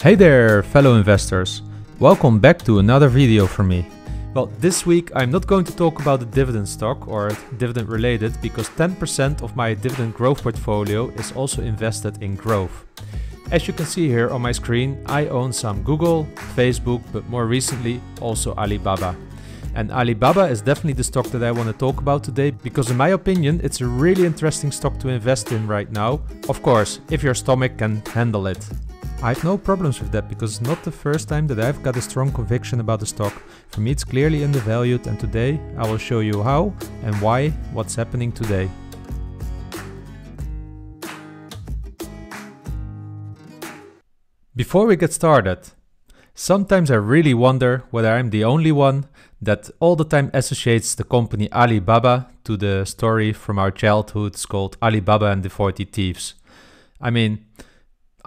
Hey there, fellow investors. Welcome back to another video from me. Well, this week I'm not going to talk about the dividend stock or dividend related because 10% of my dividend growth portfolio is also invested in growth. As you can see here on my screen, I own some Google, Facebook, but more recently also Alibaba. And Alibaba is definitely the stock that I want to talk about today because in my opinion it's a really interesting stock to invest in right now. Of course, if your stomach can handle it. I've no problems with that because it's not the first time that I've got a strong conviction about the stock. For me it's clearly undervalued and today I will show you how and why what's happening today. Before we get started, sometimes I really wonder whether I'm the only one that all the time associates the company Alibaba to the story from our childhood called Alibaba and the 40 Thieves. I mean,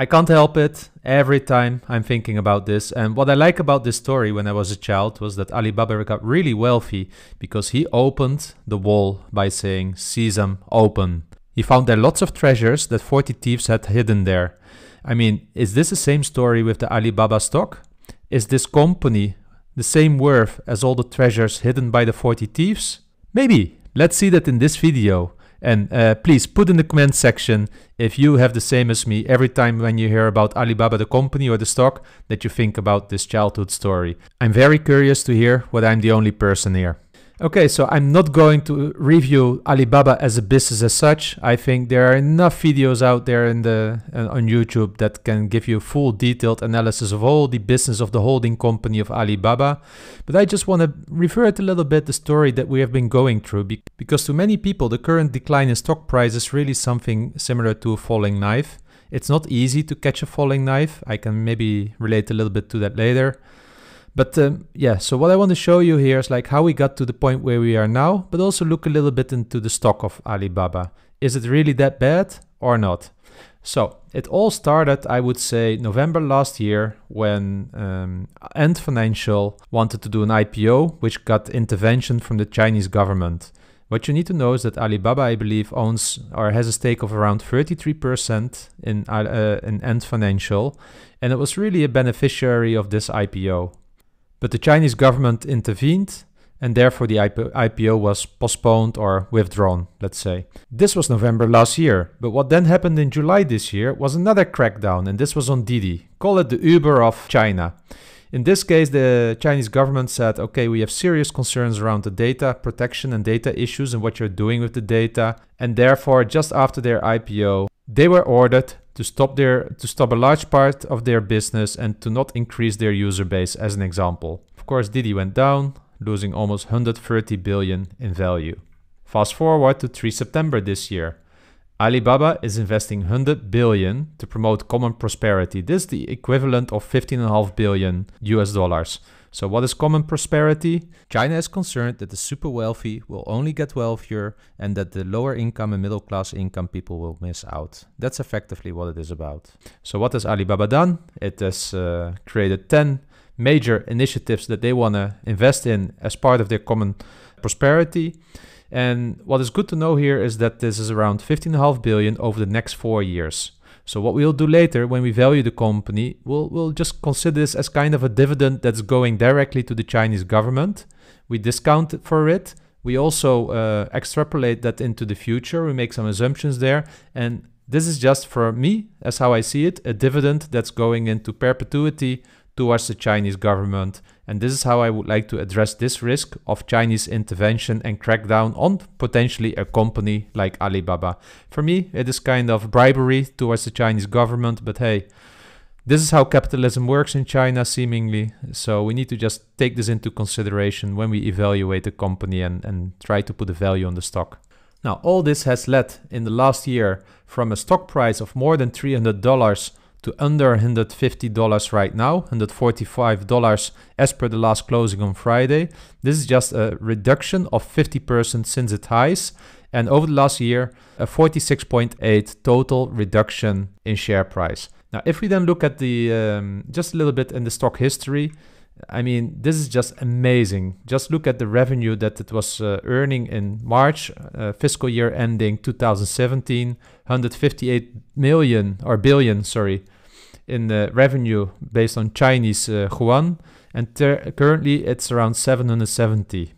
I can't help it. Every time I'm thinking about this. And what I like about this story when I was a child was that Alibaba got really wealthy because he opened the wall by saying, them, open. He found there lots of treasures that 40 thieves had hidden there. I mean, is this the same story with the Alibaba stock? Is this company the same worth as all the treasures hidden by the 40 thieves? Maybe. Let's see that in this video. And uh, please put in the comment section if you have the same as me every time when you hear about Alibaba the company or the stock that you think about this childhood story. I'm very curious to hear whether I'm the only person here. Okay, so I'm not going to review Alibaba as a business as such. I think there are enough videos out there in the uh, on YouTube that can give you full detailed analysis of all the business of the holding company of Alibaba. But I just want to revert a little bit the story that we have been going through be because to many people the current decline in stock price is really something similar to a falling knife. It's not easy to catch a falling knife. I can maybe relate a little bit to that later. But um, yeah, so what I want to show you here is like how we got to the point where we are now, but also look a little bit into the stock of Alibaba. Is it really that bad or not? So it all started, I would say, November last year when um, Ant Financial wanted to do an IPO, which got intervention from the Chinese government. What you need to know is that Alibaba, I believe, owns or has a stake of around 33% in, uh, in Ant Financial, and it was really a beneficiary of this IPO but the Chinese government intervened, and therefore the IPO was postponed or withdrawn, let's say. This was November last year, but what then happened in July this year was another crackdown, and this was on Didi. Call it the Uber of China. In this case, the Chinese government said, okay, we have serious concerns around the data protection and data issues and what you're doing with the data. And therefore, just after their IPO, they were ordered to stop their to stop a large part of their business and to not increase their user base as an example. Of course, Didi went down, losing almost 130 billion in value. Fast forward to 3 September this year. Alibaba is investing 100 billion to promote common prosperity. This is the equivalent of 15.5 billion US dollars. So what is common prosperity? China is concerned that the super wealthy will only get wealthier and that the lower income and middle class income people will miss out. That's effectively what it is about. So what has Alibaba done? It has uh, created 10 major initiatives that they want to invest in as part of their common prosperity. And what is good to know here is that this is around 15.5 billion over the next four years. So what we'll do later when we value the company, we'll, we'll just consider this as kind of a dividend that's going directly to the Chinese government. We discount for it. We also uh, extrapolate that into the future. We make some assumptions there. And this is just for me, as how I see it, a dividend that's going into perpetuity towards the Chinese government and this is how I would like to address this risk of Chinese intervention and crackdown on potentially a company like Alibaba. For me, it is kind of bribery towards the Chinese government, but hey, this is how capitalism works in China, seemingly. So we need to just take this into consideration when we evaluate a company and, and try to put a value on the stock. Now, all this has led in the last year from a stock price of more than $300 to under $150 right now, $145 as per the last closing on Friday. This is just a reduction of 50% since its highs. And over the last year, a 46.8 total reduction in share price. Now, if we then look at the um, just a little bit in the stock history, I mean, this is just amazing. Just look at the revenue that it was uh, earning in March, uh, fiscal year ending 2017, 158 million or billion, sorry, in the revenue based on Chinese uh, yuan, and ter- currently it's around 770.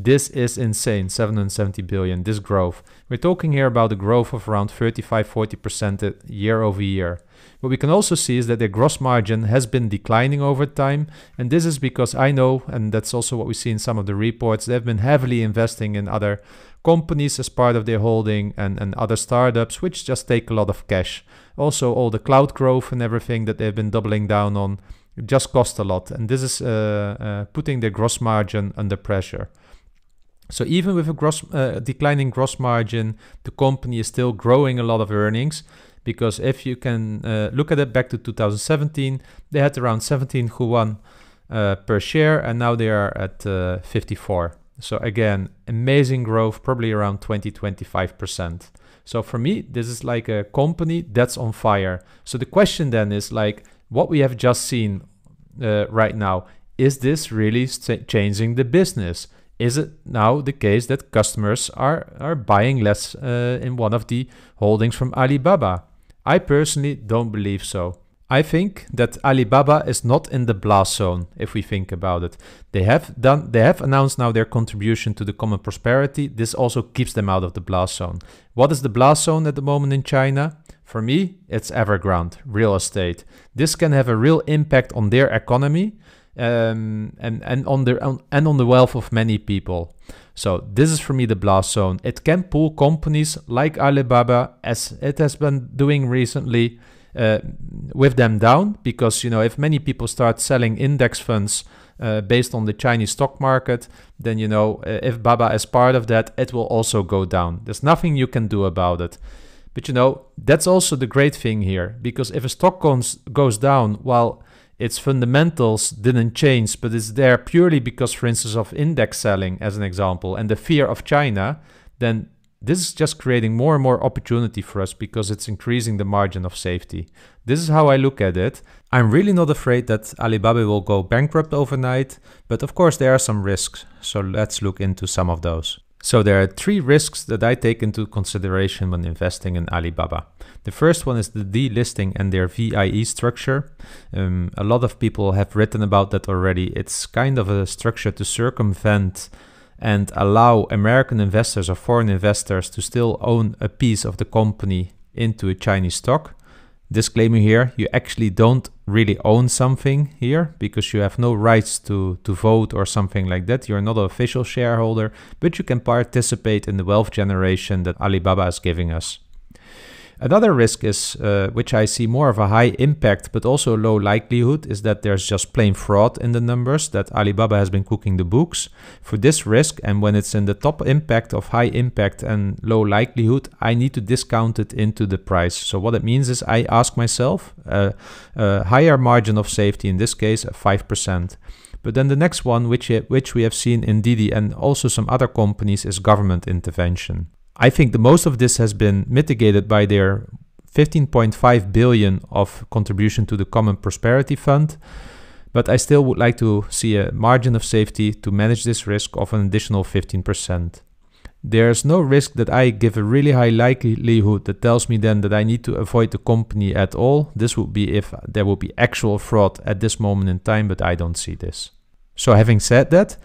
This is insane, 770 billion, this growth. We're talking here about a growth of around 35-40% year over year. What we can also see is that their gross margin has been declining over time, and this is because I know, and that's also what we see in some of the reports, they've been heavily investing in other companies as part of their holding and, and other startups, which just take a lot of cash. Also, all the cloud growth and everything that they've been doubling down on just cost a lot, and this is uh, uh, putting their gross margin under pressure. So even with a gross uh, declining gross margin, the company is still growing a lot of earnings because if you can uh, look at it back to 2017, they had around 17 yuan uh, per share and now they are at uh, 54. So again, amazing growth, probably around 20 25%. So for me, this is like a company that's on fire. So the question then is like what we have just seen uh, right now, is this really changing the business? is it now the case that customers are, are buying less uh, in one of the holdings from Alibaba? I personally don't believe so. I think that Alibaba is not in the blast zone if we think about it. They have done they have announced now their contribution to the common prosperity. This also keeps them out of the blast zone. What is the blast zone at the moment in China? For me, it's Evergrande, real estate. This can have a real impact on their economy um, and and on the on, and on the wealth of many people. So this is for me the blast zone. It can pull companies like Alibaba, as it has been doing recently, uh, with them down because you know if many people start selling index funds uh, based on the Chinese stock market, then you know uh, if Baba is part of that, it will also go down. There's nothing you can do about it. But you know that's also the great thing here because if a stock goes down while its fundamentals didn't change, but it's there purely because, for instance, of index selling, as an example, and the fear of China, then this is just creating more and more opportunity for us because it's increasing the margin of safety. This is how I look at it. I'm really not afraid that Alibaba will go bankrupt overnight, but of course, there are some risks, so let's look into some of those. So there are three risks that I take into consideration when investing in Alibaba. The first one is the delisting and their VIE structure. Um, a lot of people have written about that already. It's kind of a structure to circumvent and allow American investors or foreign investors to still own a piece of the company into a Chinese stock disclaimer here, you actually don't really own something here because you have no rights to, to vote or something like that. You're not an official shareholder, but you can participate in the wealth generation that Alibaba is giving us. Another risk is, uh, which I see more of a high impact but also low likelihood, is that there's just plain fraud in the numbers, that Alibaba has been cooking the books. For this risk, and when it's in the top impact of high impact and low likelihood, I need to discount it into the price. So, what it means is I ask myself a uh, uh, higher margin of safety, in this case, 5%. But then the next one, which, which we have seen in Didi and also some other companies, is government intervention. I think the most of this has been mitigated by their 15.5 billion of contribution to the Common Prosperity Fund. But I still would like to see a margin of safety to manage this risk of an additional 15%. There's no risk that I give a really high likelihood that tells me then that I need to avoid the company at all. This would be if there would be actual fraud at this moment in time, but I don't see this. So having said that,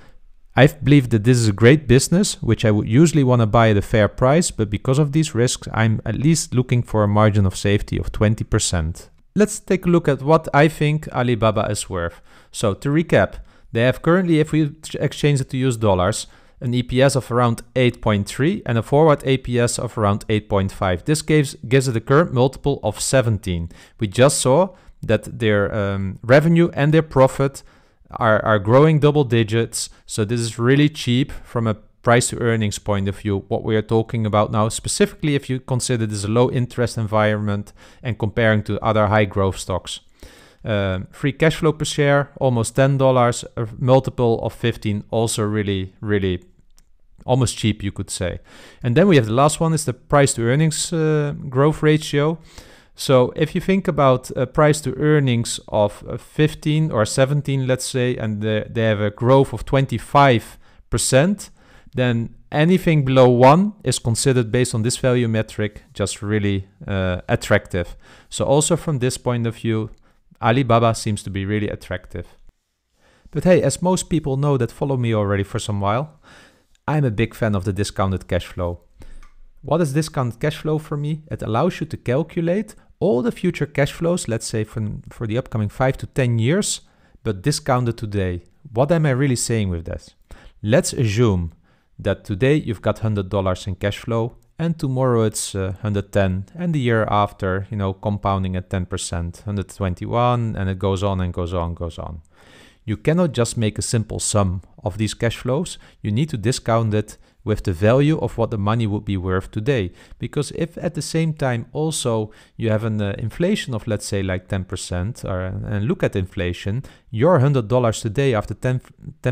I believe that this is a great business, which I would usually want to buy at a fair price, but because of these risks, I'm at least looking for a margin of safety of 20%. Let's take a look at what I think Alibaba is worth. So to recap, they have currently, if we exchange it to US dollars, an EPS of around 8.3 and a forward EPS of around 8.5. This gives, gives it a current multiple of 17. We just saw that their um, revenue and their profit are, are growing double digits. So this is really cheap from a price to earnings point of view, what we are talking about now, specifically if you consider this a low interest environment and comparing to other high growth stocks. Um, free cash flow per share, almost $10, a multiple of 15, also really, really almost cheap, you could say. And then we have the last one is the price to earnings uh, growth ratio. So if you think about a price to earnings of uh, 15 or 17, let's say, and they have a growth of 25%, then anything below one is considered based on this value metric just really uh, attractive. So also from this point of view, Alibaba seems to be really attractive. But hey, as most people know that follow me already for some while, I'm a big fan of the discounted cash flow. What is discounted cash flow for me? It allows you to calculate all the future cash flows, let's say from, for the upcoming five to 10 years, but discounted today. What am I really saying with this? Let's assume that today you've got $100 in cash flow and tomorrow it's uh, 110 and the year after, you know, compounding at 10%, 121 and it goes on and goes on, goes on. You cannot just make a simple sum of these cash flows. You need to discount it with the value of what the money would be worth today. Because if at the same time also you have an uh, inflation of let's say like 10% or, and look at inflation, your $100 today after 10,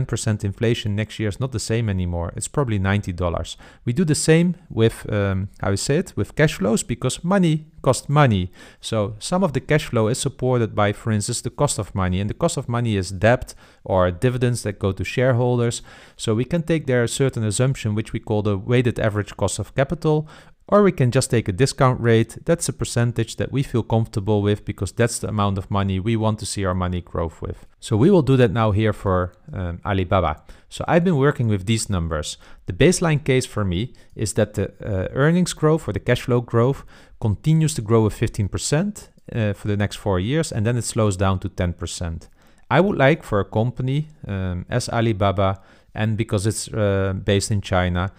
percent inflation next year is not the same anymore. It's probably $90. We do the same with, um, how you say it, with cash flows because money costs money. So some of the cash flow is supported by, for instance, the cost of money. And the cost of money is debt or dividends that go to shareholders. So we can take there a certain assumption, which we call the weighted average cost of capital or we can just take a discount rate. That's a percentage that we feel comfortable with because that's the amount of money we want to see our money grow with. So we will do that now here for um, Alibaba. So I've been working with these numbers. The baseline case for me is that the uh, earnings growth or the cash flow growth continues to grow with 15% uh, for the next four years and then it slows down to 10%. I would like for a company um, as Alibaba and because it's uh, based in China,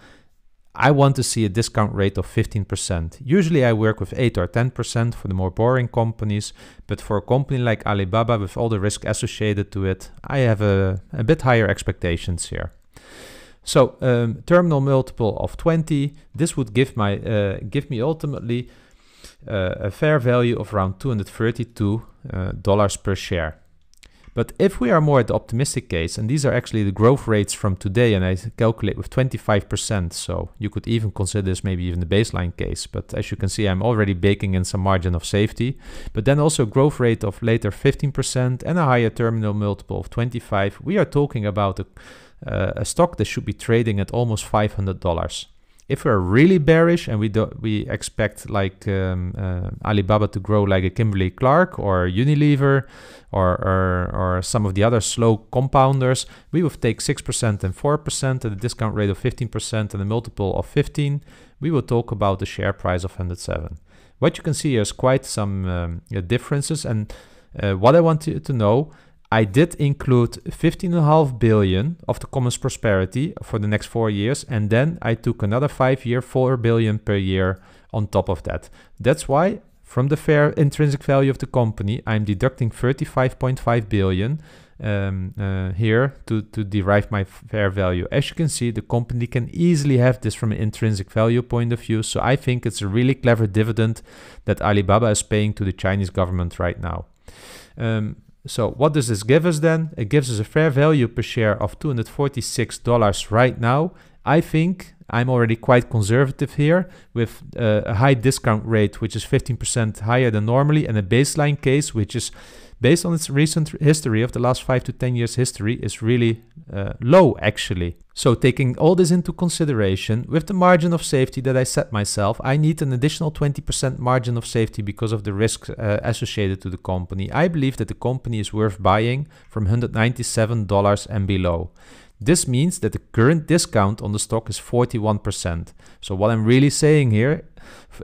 I want to see a discount rate of 15%. Usually I work with 8 or 10% for the more boring companies, but for a company like Alibaba with all the risk associated to it, I have a, a bit higher expectations here. So um, terminal multiple of 20, this would give, my, uh, give me ultimately uh, a fair value of around $232 uh, per share. But if we are more at the optimistic case, and these are actually the growth rates from today, and I calculate with 25%, so you could even consider this maybe even the baseline case. But as you can see, I'm already baking in some margin of safety. But then also growth rate of later 15% and a higher terminal multiple of 25. We are talking about a, uh, a stock that should be trading at almost $500 if we're really bearish and we do, we expect like um, uh, Alibaba to grow like a Kimberly Clark or Unilever or, or, or some of the other slow compounders, we would take 6% and 4% and a discount rate of 15% and a multiple of 15. We will talk about the share price of 107. What you can see is quite some um, differences. And uh, what I want you to know I did include 15.5 billion of the Commons Prosperity for the next four years, and then I took another five-year 4 billion per year on top of that. That's why from the fair intrinsic value of the company, I'm deducting 35.5 billion um, uh, here to, to derive my fair value. As you can see, the company can easily have this from an intrinsic value point of view. So I think it's a really clever dividend that Alibaba is paying to the Chinese government right now. Um, so what does this give us then? It gives us a fair value per share of $246 right now. I think I'm already quite conservative here with uh, a high discount rate, which is 15% higher than normally, and a baseline case, which is based on its recent history of the last 5 to 10 years history is really uh, low actually. So taking all this into consideration, with the margin of safety that I set myself, I need an additional 20% margin of safety because of the risks uh, associated to the company. I believe that the company is worth buying from $197 and below. This means that the current discount on the stock is 41%. So what I'm really saying here,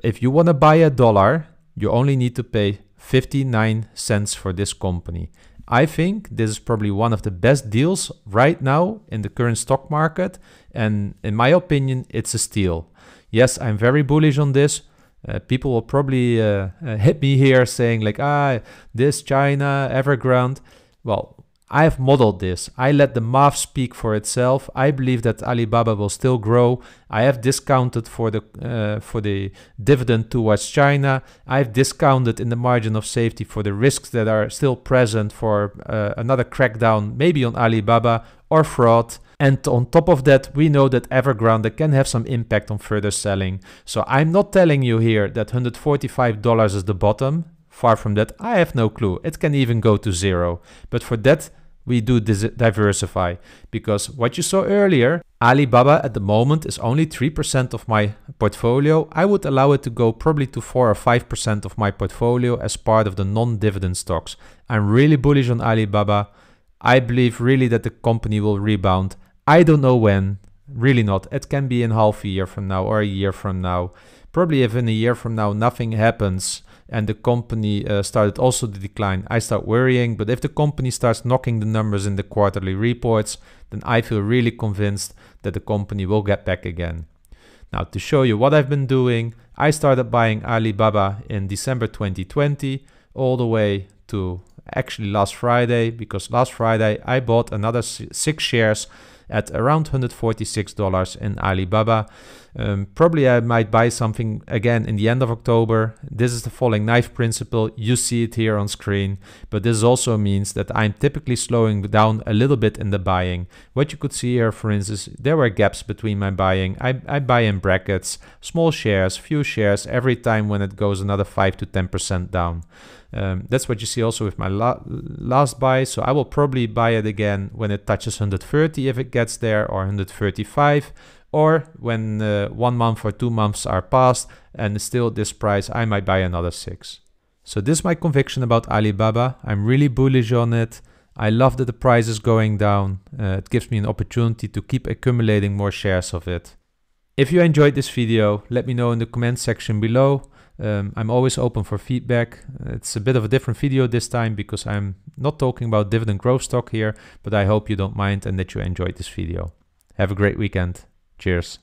if you want to buy a dollar, you only need to pay 59 cents for this company. I think this is probably one of the best deals right now in the current stock market. And in my opinion, it's a steal. Yes, I'm very bullish on this. Uh, people will probably uh, uh hit me here saying, like, ah, this China, Evergrande. Well, I've modeled this. I let the math speak for itself. I believe that Alibaba will still grow. I have discounted for the uh, for the dividend towards China. I've discounted in the margin of safety for the risks that are still present for uh, another crackdown, maybe on Alibaba or fraud. And on top of that, we know that Evergrande can have some impact on further selling. So I'm not telling you here that $145 is the bottom. Far from that, I have no clue. It can even go to zero. But for that, we do diversify because what you saw earlier, Alibaba at the moment is only 3% of my portfolio. I would allow it to go probably to 4 or 5% of my portfolio as part of the non-dividend stocks. I'm really bullish on Alibaba. I believe really that the company will rebound. I don't know when, really not. It can be in half a year from now or a year from now probably even a year from now nothing happens and the company uh, started also to decline, I start worrying. But if the company starts knocking the numbers in the quarterly reports, then I feel really convinced that the company will get back again. Now, to show you what I've been doing, I started buying Alibaba in December 2020 all the way to actually last Friday, because last Friday I bought another six shares at around $146 in Alibaba. Um, probably I might buy something again in the end of October. This is the falling knife principle. You see it here on screen, but this also means that I'm typically slowing down a little bit in the buying. What you could see here, for instance, there were gaps between my buying. I, I buy in brackets, small shares, few shares every time when it goes another 5 to 10% down. Um, that's what you see also with my la last buy. So I will probably buy it again when it touches 130 if it gets there or 135 or when uh, one month or two months are passed and still this price, I might buy another six. So this is my conviction about Alibaba. I'm really bullish on it. I love that the price is going down. Uh, it gives me an opportunity to keep accumulating more shares of it. If you enjoyed this video, let me know in the comment section below. Um, I'm always open for feedback. It's a bit of a different video this time because I'm not talking about dividend growth stock here, but I hope you don't mind and that you enjoyed this video. Have a great weekend. Cheers.